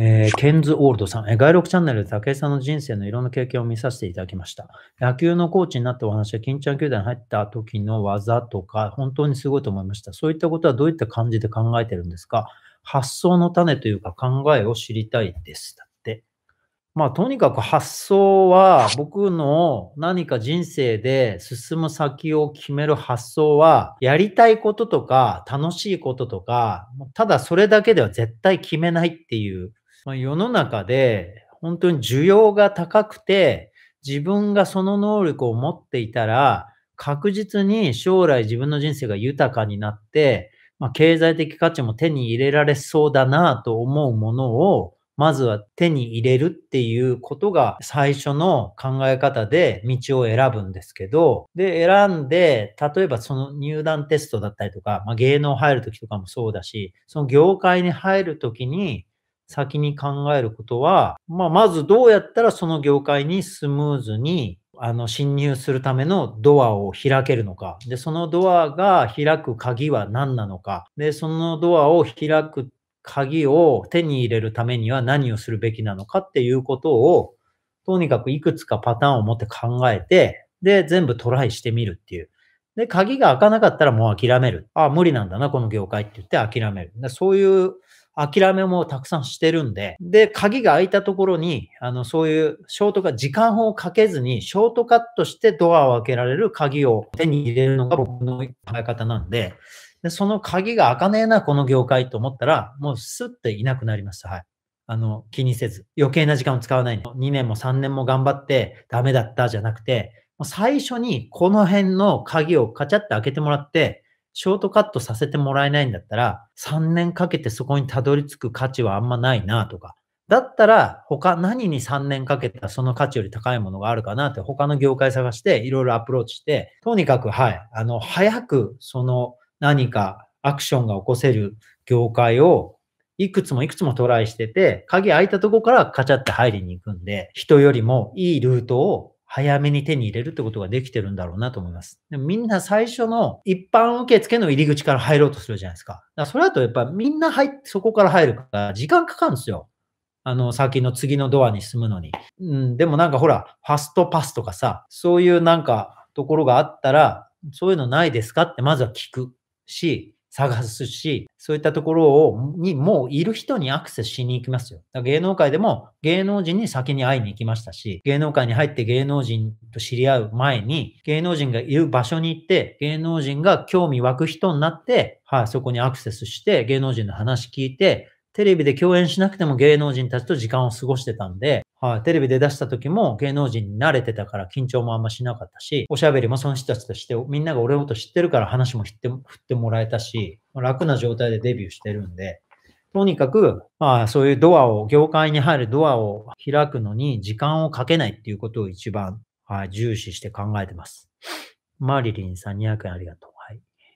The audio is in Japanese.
えー、ケンズ・オールドさん、えー、外録チャンネルで武井さんの人生のいろんな経験を見させていただきました。野球のコーチになったお話は、金ちゃん球団に入った時の技とか、本当にすごいと思いました。そういったことはどういった感じで考えてるんですか発想の種というか考えを知りたいです。だって。まあ、とにかく発想は、僕の何か人生で進む先を決める発想は、やりたいこととか、楽しいこととか、ただそれだけでは絶対決めないっていうまあ、世の中で本当に需要が高くて、自分がその能力を持っていたら、確実に将来自分の人生が豊かになって、まあ、経済的価値も手に入れられそうだなと思うものを、まずは手に入れるっていうことが最初の考え方で道を選ぶんですけど、で、選んで、例えばその入団テストだったりとか、まあ、芸能入るときとかもそうだし、その業界に入るときに、先に考えることは、まあ、まずどうやったらその業界にスムーズにあの侵入するためのドアを開けるのか。で、そのドアが開く鍵は何なのか。で、そのドアを開く鍵を手に入れるためには何をするべきなのかっていうことを、とにかくいくつかパターンを持って考えて、で、全部トライしてみるっていう。で、鍵が開かなかったらもう諦める。ああ、無理なんだな、この業界って言って諦める。そういう諦めもたくさんしてるんで、で、鍵が開いたところに、あの、そういうショートカット、時間をかけずに、ショートカットしてドアを開けられる鍵を手に入れるのが僕の考え方なんで、でその鍵が開かねえな、この業界と思ったら、もうスッていなくなりました。はい。あの、気にせず、余計な時間を使わないの。2年も3年も頑張って、ダメだったじゃなくて、最初にこの辺の鍵をカチャって開けてもらって、ショートカットさせてもらえないんだったら、3年かけてそこにたどり着く価値はあんまないなとか、だったら他何に3年かけたその価値より高いものがあるかなって他の業界探していろいろアプローチして、とにかくはい、あの、早くその何かアクションが起こせる業界をいくつもいくつもトライしてて、鍵開いたとこからカチャって入りに行くんで、人よりもいいルートを早めに手に入れるってことができてるんだろうなと思います。でもみんな最初の一般受付の入り口から入ろうとするじゃないですか。だからそれだとやっぱみんな入って、そこから入るから時間かかるんですよ。あの、先の次のドアに進むのに。うん、でもなんかほら、ファストパスとかさ、そういうなんかところがあったら、そういうのないですかってまずは聞くし、探すし、そういったところを、に、もういる人にアクセスしに行きますよ。だ芸能界でも芸能人に先に会いに行きましたし、芸能界に入って芸能人と知り合う前に、芸能人がいる場所に行って、芸能人が興味湧く人になって、はい、そこにアクセスして、芸能人の話聞いて、テレビで共演しなくても芸能人たちと時間を過ごしてたんで、はい、テレビで出した時も芸能人に慣れてたから緊張もあんましなかったし、おしゃべりもその人たちとして、みんなが俺のこと知ってるから話も振って振ってもらえたし、楽な状態でデビューしてるんで、とにかく、まあそういうドアを、業界に入るドアを開くのに時間をかけないっていうことを一番、はい、重視して考えてます。マリリンさん200円ありがとう。